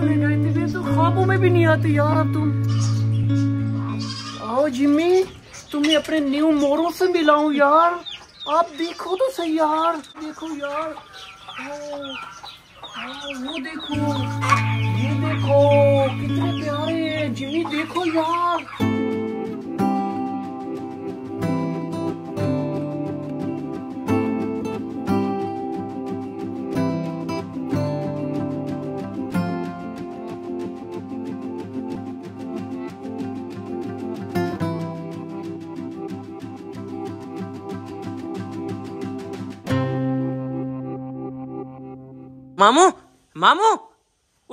चले गए थे मैं तो ख्वाबों में भी नहीं आते यार अब तुम आओ जिम्मी तुम्हें अपने न्यू मोरों से मिलाऊं यार आप देखो तो सही यार देखो यार वो देखो ये देखो कितने प्यारे हैं जिम्मी देखो यार मामू मामू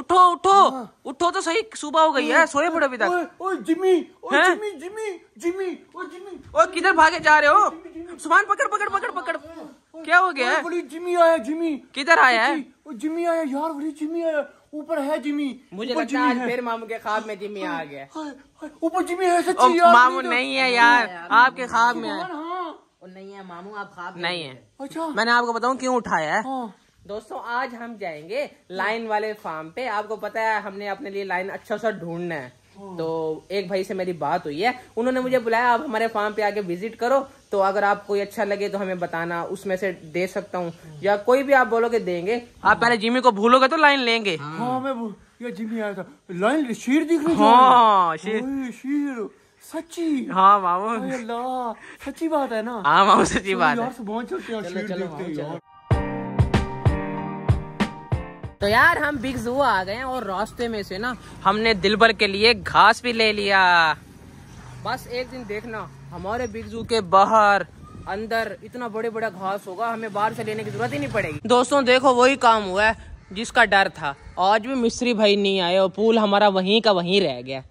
उठो उठो हाँ। उठो तो सही सुबह हो गई है सोए पड़े अभी तक ओ जिमी ओ जिमी जिमी जिमी ओ जिमी ओ किधर भागे जा रहे हो सामान पकड़ पकड़ पकड़ हाँ, पकड़ हाँ, क्या हो गया है जिमी आया जिमी किधर आया है ओ जिमी आया यार बड़ी जिमी आया ऊपर है जिमी मुझे लगता है आज फिर मामू के ख्वाब में जिमी आ गया ऊपर जिमी है सच्ची यार मामू तो- नहीं है यार आपके ख्वाब में है नहीं है मामू आप ख्वाब नहीं है अच्छा मैंने आपको बताऊं क्यों उठाया है दोस्तों आज हम जाएंगे लाइन वाले फार्म पे आपको पता है हमने अपने लिए लाइन अच्छा सा ढूंढना है हाँ। तो एक भाई से मेरी बात हुई है उन्होंने मुझे बुलाया आप हमारे फार्म पे आके विजिट करो तो अगर आप कोई अच्छा लगे तो हमें बताना उसमें से दे सकता हूँ हाँ। या कोई भी आप बोलोगे देंगे आप पहले जिमी को भूलोगे तो लाइन लेंगे हाँ, हाँ मैं ये जिमी आया था लाइन दिख रही हाँ सच्ची हाँ मामू सच्ची बात है ना हाँ मामू सच्ची बात है तो यार हम बिग जू आ गए हैं और रास्ते में से ना हमने दिलबर के लिए घास भी ले लिया बस एक दिन देखना हमारे बिग जू के बाहर अंदर इतना बड़े बड़ा घास होगा हमें बाहर से लेने की जरूरत ही नहीं पड़ेगी दोस्तों देखो वही काम हुआ है जिसका डर था आज भी मिस्त्री भाई नहीं आए और पुल हमारा वहीं का वहीं रह गया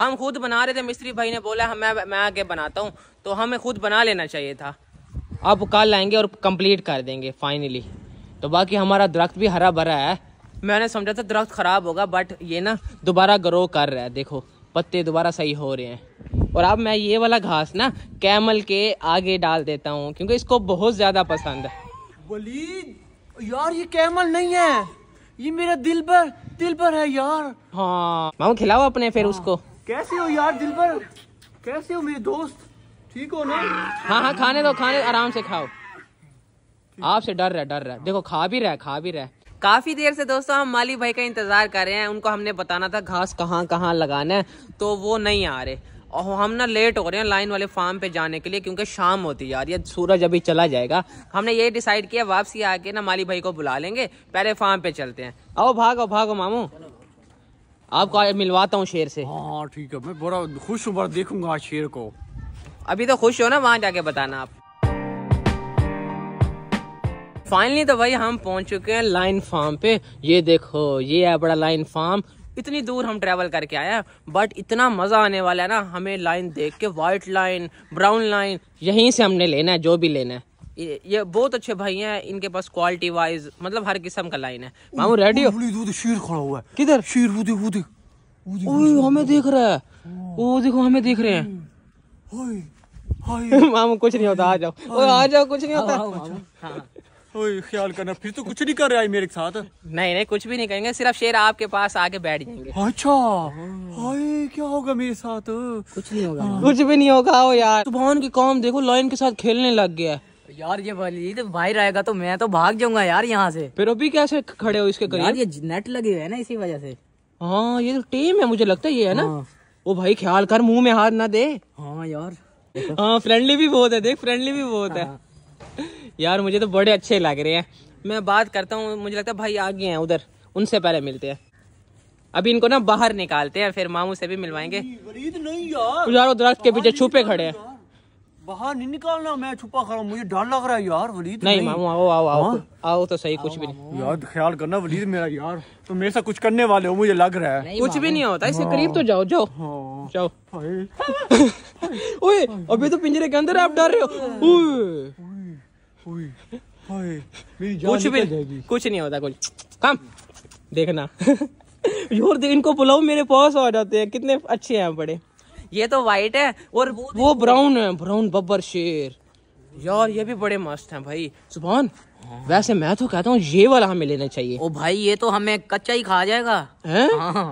हम खुद बना रहे थे मिस्त्री भाई ने बोला हम मैं मैं आगे बनाता हूँ तो हमें खुद बना लेना चाहिए था अब कल आएंगे और कंप्लीट कर देंगे फाइनली तो बाकी हमारा दरख्त भी हरा भरा है मैंने समझा था दरख्त ख़राब होगा बट ये ना दोबारा ग्रो कर रहा है देखो पत्ते दोबारा सही हो रहे हैं और अब मैं ये वाला घास ना कैमल के आगे डाल देता हूँ क्योंकि इसको बहुत ज़्यादा पसंद है वलीद यार ये कैमल नहीं है ये मेरा दिल पर दिल पर है यार हाँ मामू खिलाओ अपने फिर हाँ। उसको कैसे हो यार दिल पर कैसे हो मेरे दोस्त ठीक हो ना हाँ हाँ खाने दो खाने आराम से खाओ आपसे डर रहा डर रहा देखो खा भी रहा खा भी रहा काफ़ी देर से दोस्तों हम माली भाई का इंतज़ार कर रहे हैं उनको हमने बताना था घास कहाँ कहाँ लगाना है तो वो नहीं आ रहे और हम ना लेट हो रहे हैं लाइन वाले फार्म पे जाने के लिए क्योंकि शाम होती जा रही ये सूरज अभी चला जाएगा हमने ये डिसाइड किया वापसी आके ना माली भाई को बुला लेंगे पहले फार्म पे चलते हैं आओ भागो भागो मामू आपको मिलवाता हूँ शेर से हाँ ठीक है मैं बड़ा खुश हूँ देखूंगा शेर को अभी तो खुश हो ना वहाँ जाके बताना आप फाइनली तो भाई हम पहुंच चुके हैं लाइन फार्म पे ये देखो ये है बड़ा लाइन फार्म इतनी दूर हम ट्रैवल करके आए हैं बट इतना मज़ा आने वाला है ना हमें लाइन देख के वाइट लाइन ब्राउन लाइन यहीं से हमने लेना है जो भी लेना है ये, ये बहुत अच्छे भाई हैं इनके पास क्वालिटी वाइज मतलब हर किस्म का लाइन है मामू रेडी शीर खड़ा हुआ है किधर शेर उदी, उदी, उदी, उदी, हमें देख रहा है ओ देखो हमें देख रहे हैं मामू कुछ नहीं होता आ जाओ आ जाओ कुछ नहीं होता ओए ख्याल करना फिर तो कुछ नहीं कर रहा है मेरे साथ नहीं नहीं कुछ भी नहीं करेंगे सिर्फ शेर आपके पास आके बैठ जाएंगे अच्छा हाय क्या होगा मेरे साथ कुछ नहीं होगा हाँ। कुछ भी नहीं होगा ओ यार तूफान तो की कौम देखो लाइन के साथ खेलने लग गया है यार ये वलीद भाई रहेगा तो मैं तो भाग जाऊंगा यार यहाँ से फिर अभी कैसे खड़े हो इसके करीब ये नेट लगे हुए है ना इसी वजह से हाँ ये तो टीम है मुझे लगता है ये है ना वो हाँ। भाई ख्याल कर मुँह में हाथ ना दे हाँ यार हाँ फ्रेंडली भी बहुत है देख फ्रेंडली भी बहुत है हाँ। यार मुझे तो बड़े अच्छे लग रहे हैं मैं बात करता हूँ मुझे लगता है भाई आगे हैं उधर उनसे पहले मिलते हैं अभी इनको ना बाहर निकालते हैं फिर मामू से भी मिलवाएंगे नहीं यार दरख्त के पीछे छुपे खड़े हैं बाहर नहीं निकालना मैं छुपा खड़ा मुझे डर लग रहा है यार वलीद नहीं, नहीं। मामू आओ आओ आओ हाँ? आओ तो सही कुछ भी नहीं यार ख्याल करना वलीद मेरा यार तुम तो मेरे साथ कुछ करने वाले हो मुझे लग रहा है कुछ भी नहीं होता इससे हाँ। करीब तो जाओ जाओ हाँ। जाओ ओए अभी तो पिंजरे के अंदर आप डर रहे हो कुछ भी कुछ नहीं होता कुछ कम देखना और दे, इनको बुलाओ मेरे पास आ जाते हैं कितने अच्छे हैं बड़े ये तो वाइट है और वो, ब्राउन है ब्राउन बब्बर शेर यार ये भी बड़े मस्त हैं भाई सुबहान हाँ। वैसे मैं तो कहता हूँ ये वाला हमें लेना चाहिए ओ भाई ये तो हमें कच्चा ही खा जाएगा हैं हाँ।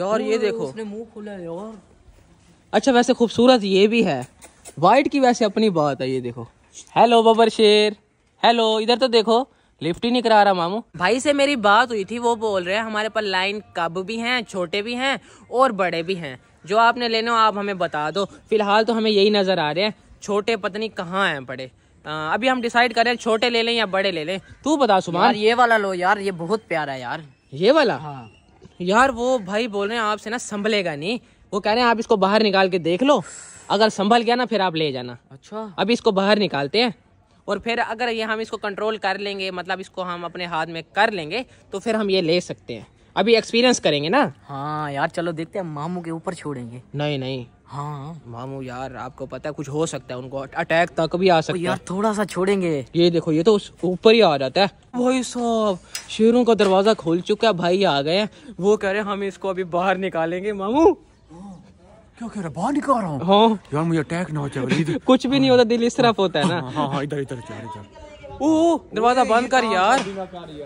यार ये देखो उसने मुंह है यार अच्छा वैसे खूबसूरत ये भी है वाइट की वैसे अपनी बात है ये देखो हेलो बबर शेर हेलो इधर तो देखो लिफ्ट ही नहीं करा रहा मामू भाई से मेरी बात हुई थी वो बोल रहे हैं हमारे पास लाइन कब भी हैं छोटे भी हैं और बड़े भी हैं जो आपने लेने हो आप हमें बता दो फिलहाल तो हमें यही नज़र आ रहे हैं छोटे पत्नी कहाँ हैं बड़े आ, अभी हम डिसाइड करें छोटे ले लें या बड़े ले लें तू बता सुमान ये वाला लो यार ये बहुत प्यारा है यार ये वाला हाँ यार वो भाई बोल रहे हैं आपसे ना संभलेगा नहीं वो कह रहे हैं आप इसको बाहर निकाल के देख लो अगर संभल गया ना फिर आप ले जाना अच्छा अभी इसको बाहर निकालते हैं और फिर अगर ये हम इसको कंट्रोल कर लेंगे मतलब इसको हम अपने हाथ में कर लेंगे तो फिर हम ये ले सकते हैं अभी एक्सपीरियंस करेंगे ना हाँ यार चलो देखते हैं मामू के ऊपर छोड़ेंगे नहीं नहीं हाँ मामू यार आपको पता है कुछ हो सकता है उनको अटैक तक भी आ सकता है यार थोड़ा सा छोड़ेंगे ये देखो ये तो ऊपर ही आ जाता है भाई साहब शेरों का दरवाजा खोल चुका है भाई आ गए वो कह रहे हैं हम इसको अभी बाहर निकालेंगे मामू क्या कह रहा बाहर निकाल रहा हूँ हाँ यार मुझे अटैक ना हो जाए कुछ भी नहीं होता दिल इस तरफ हाँ, होता है ना हाँ हाँ इधर इधर चार इधर ओ दरवाजा बंद कर यार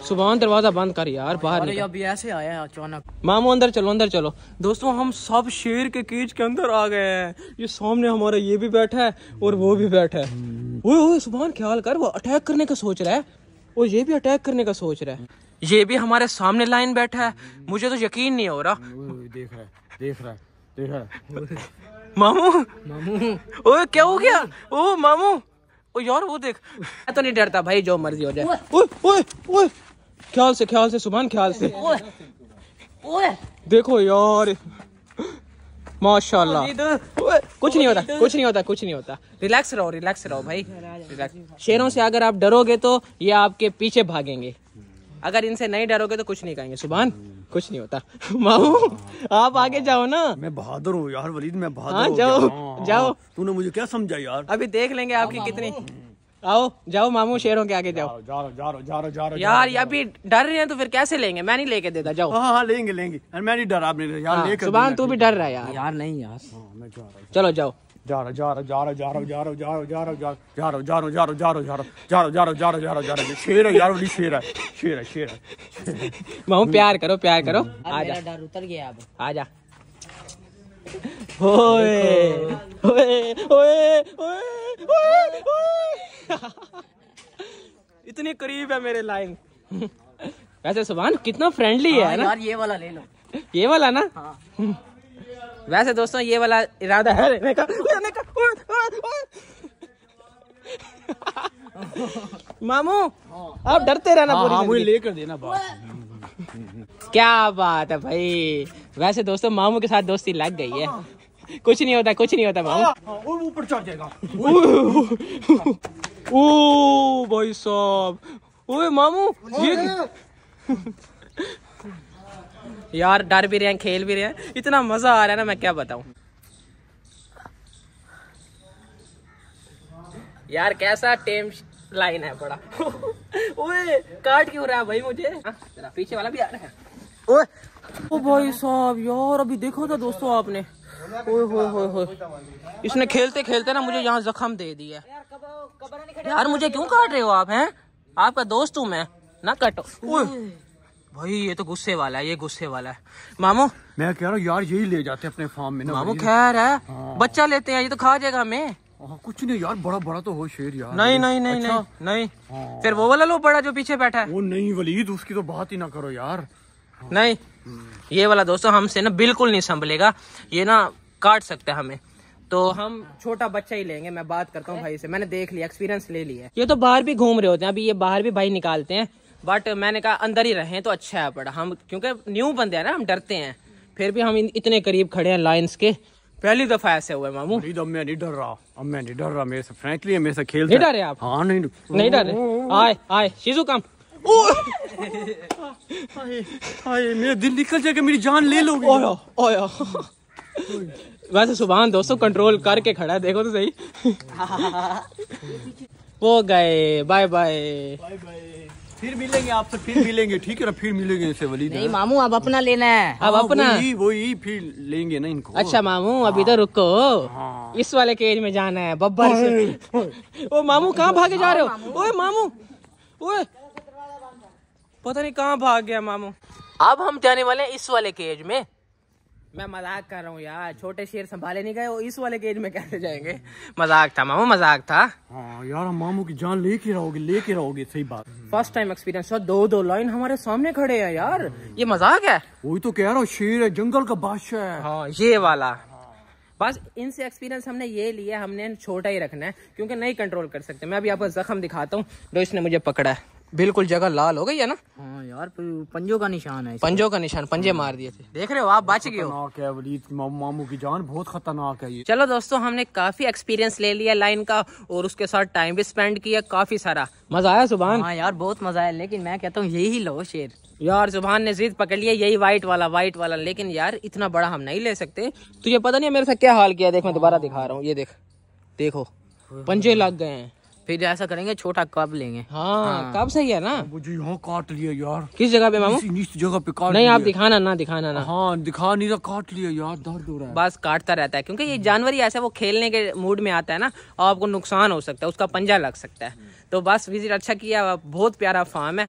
सुबह दरवाजा बंद कर यार बाहर अभी ऐसे आया है अचानक मामू अंदर चलो अंदर चलो दोस्तों हम सब शेर के कीच के अंदर आ गए हैं ये सामने हमारा ये भी बैठा है और वो भी बैठा है हम्म। ओए ओए सुबह ख्याल कर वो अटैक करने का सोच रहा है और ये भी अटैक करने का सोच रहा है ये भी हमारे सामने लाइन बैठा है मुझे तो यकीन नहीं हो रहा देख रहा है देख रहा है देखा तो मामू मामू ओए क्या हो गया ओ मामू ओ यार वो देख मैं तो नहीं डरता भाई जो मर्जी हो जाए ओए ओए ओए ख्याल से ख्याल से सुबह ख्याल से ओए देखो यार माशाल्लाह कुछ नहीं होता कुछ नहीं होता कुछ नहीं होता रिलैक्स रहो रिलैक्स रहो भाई रिलैक्स शेरों से अगर आप डरोगे तो ये आपके पीछे भागेंगे अगर इनसे नहीं डरोगे तो कुछ नहीं कहेंगे सुबहान कुछ नहीं होता माऊ आप हाँ। आगे जाओ ना मैं बहादुर हूँ यार वलीद मैं बहादुर हाँ, जाओ हाँ, जाओ तूने मुझे क्या समझा यार अभी देख लेंगे आपकी कितनी आओ जाओ मामू शेरों के आगे जाओ यार ये अभी डर रहे हैं तो फिर कैसे लेंगे मैं नहीं लेके देता जाओ हाँ हाँ लेंगे लेंगे मैं नहीं डर आप यार सुबह तू भी डर रहा है यार यार नहीं यार चलो जाओ मामू प्यार करो प्यार करो आ डर उतर गया आ जा ओए ओए ओए ओए ओए इतने करीब है मेरे लाइन वैसे सुबहान कितना फ्रेंडली है हाँ, ना यार ये वाला ले लो ये वाला ना हाँ। वैसे दोस्तों ये वाला इरादा है लेने का लेने का मामू हाँ। आप डरते रहना हाँ, हाँ, मुझे लेकर देना बात क्या बात है भाई वैसे दोस्तों मामू के साथ दोस्ती लग गई है हाँ। कुछ नहीं होता कुछ नहीं होता मामू ऊपर चढ़ जाएगा ओ भाई साहब ओए मामू ये यार डर भी रहे हैं खेल भी रहे हैं इतना मजा आ रहा है ना मैं क्या बताऊं यार कैसा टेम लाइन है बड़ा ओए काट क्यों रहा है भाई मुझे तेरा हाँ, पीछे वाला भी आ रहा है ओए ओ भाई साहब यार अभी देखो था दोस्तों आपने ओए हो हो हो इसने खेलते खेलते ना मुझे यहाँ जख्म दे दिया यार मुझे तो क्यों काट रहे हो आप हैं आपका दोस्त हूँ मैं ना कटो भाई ये तो गुस्से वाला है ये गुस्से वाला है मामो मैं कह रहा हूँ यार यही ले जाते हैं अपने फार्म में मामो खैर है हाँ। बच्चा लेते हैं ये तो खा जाएगा हमें हाँ, कुछ नहीं यार बड़ा बड़ा तो हो शेर यार नहीं नहीं नहीं अच्छा? नहीं नहीं हाँ। फिर वो वाला लो बड़ा जो पीछे बैठा है वो नहीं वलीद उसकी तो बात ही ना करो यार नहीं ये वाला दोस्तों हमसे ना बिल्कुल नहीं संभलेगा ये ना काट सकता है हमें तो, तो हम छोटा बच्चा ही लेंगे मैं बात करता हूँ भाई से मैंने देख लिया एक्सपीरियंस ले लिया ये तो बाहर भी घूम रहे होते हैं अभी ये बाहर भी भाई निकालते हैं बट मैंने कहा अंदर ही रहें तो अच्छा है बड़ा हम क्योंकि न्यू बंदे हैं ना हम डरते हैं फिर भी हम इतने करीब खड़े हैं लाइन्स के पहली दफा ऐसे हुए मामू तो अब मैं नहीं डर रहा अब मैं नहीं डर रहा मेरे से फ्रेंकली मेरे से खेल नहीं रहे आप हाँ नहीं नहीं डरे आए आए शिजु कम मेरे दिल निकल जाएगा मेरी जान ले लो ओया ओया वैसे सुबहान दोस्तों कंट्रोल करके खड़ा है देखो तो सही वो गए बाय बाय फिर मिलेंगे आपसे फिर मिलेंगे ठीक है ना फिर मिलेंगे इसे वली नहीं मामू अब अपना लेना है अब हाँ, अपना वही वही फिर लेंगे ना इनको अच्छा मामू अभी तो हाँ। रुको हाँ। इस वाले केज में जाना है बब्बर से ओ मामू कहाँ भागे जा रहे हो ओए मामू ओए पता नहीं कहाँ भाग गया मामू अब हम जाने वाले हैं इस वाले केज में मैं मजाक कर रहा हूँ यार छोटे शेर संभाले नहीं गए इस वाले केज में कैसे जाएंगे मजाक था मामू मजाक था हाँ यार मामू की जान लेके रहोगे लेके रहोगे सही बात फर्स्ट टाइम एक्सपीरियंस दो दो लाइन हमारे सामने खड़े हैं यार ये मजाक है वही तो कह रहा हूँ शेर है जंगल का बादशाह है हाँ ये वाला बस इनसे एक्सपीरियंस हमने ये लिया हमने छोटा ही रखना है क्योंकि नहीं कंट्रोल कर सकते मैं अभी आपको जख्म दिखाता हूँ जो इसने मुझे पकड़ा है बिल्कुल जगह लाल हो गई है ना हाँ यार पंजों का निशान है पंजों का निशान पंजे मार दिए थे देख रहे हो आप बच गए मामू की जान बहुत खतरनाक है ये चलो दोस्तों हमने काफी एक्सपीरियंस ले लिया लाइन का और उसके साथ टाइम भी स्पेंड किया काफी सारा मजा आया सुबह हाँ यार बहुत मजा आया लेकिन मैं कहता हूँ यही लो शेर यार सुबहान ने जिद पकड़ लिया यही वाइट वाला वाइट वाला लेकिन यार इतना बड़ा हम नहीं ले सकते तुझे पता नहीं मेरे साथ क्या हाल किया देख मैं दोबारा दिखा रहा हूँ ये देख देखो पंजे लग गए हैं फिर ऐसा करेंगे छोटा कप लेंगे हाँ, हाँ। कप सही है ना मुझे यहाँ काट लिया यार किस जगह पे मामू इस जगह पे काट नहीं आप दिखाना ना दिखाना ना हाँ दिखा नहीं रहा काट लिया यार दर्द हो रहा है बस काटता रहता है क्योंकि ये जानवर ही ऐसा वो खेलने के मूड में आता है ना और आपको नुकसान हो सकता है उसका पंजा लग सकता है तो बस विजिट अच्छा किया बहुत प्यारा फार्म है